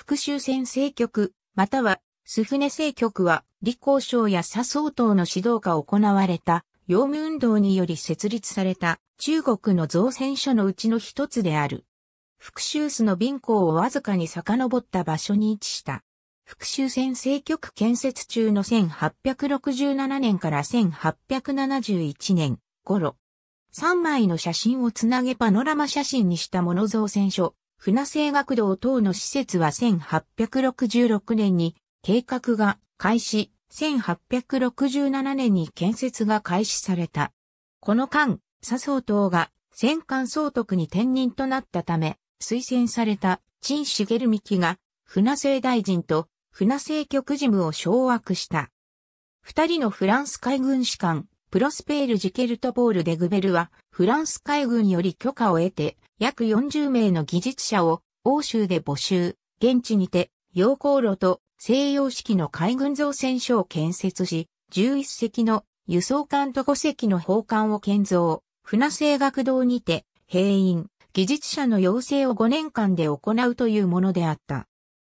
復讐戦政局、または、スフネ政局は、李光省や佐総統の指導下行われた、用務運動により設立された中国の造船所のうちの一つである。復讐巣の貧乏をわずかに遡った場所に位置した。復讐船政局建設中の1867年から1871年頃、3枚の写真をつなげパノラマ写真にしたもの造船所、船製学堂等の施設は1866年に計画が開始、1867年に建設が開始された。この間、笹生等が戦艦総督に転任となったため、推薦された陳茂幹が船政大臣と船政局事務を掌握した。二人のフランス海軍士官、プロスペール・ジケルト・ポール・デグベルは、フランス海軍より許可を得て、約40名の技術者を、欧州で募集、現地にて、洋航路と西洋式の海軍造船所を建設し、11隻の輸送艦と5隻の砲艦を建造、船製学堂にて、兵員、技術者の養成を5年間で行うというものであった。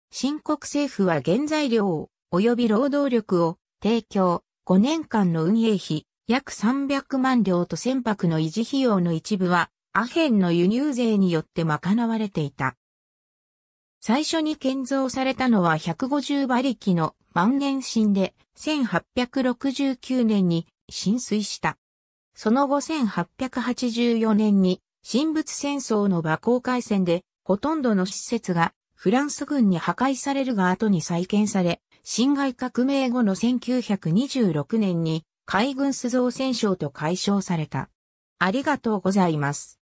新国政府は原材料及び労働力を提供、5年間の運営費、約300万両と船舶の維持費用の一部は、アヘンの輸入税によって賄われていた。最初に建造されたのは150馬力の万年新で、1869年に浸水した。その後1884年に、神仏戦争の馬航海戦で、ほとんどの施設がフランス軍に破壊されるが後に再建され、侵害革命後の1926年に海軍須造戦勝と解消された。ありがとうございます。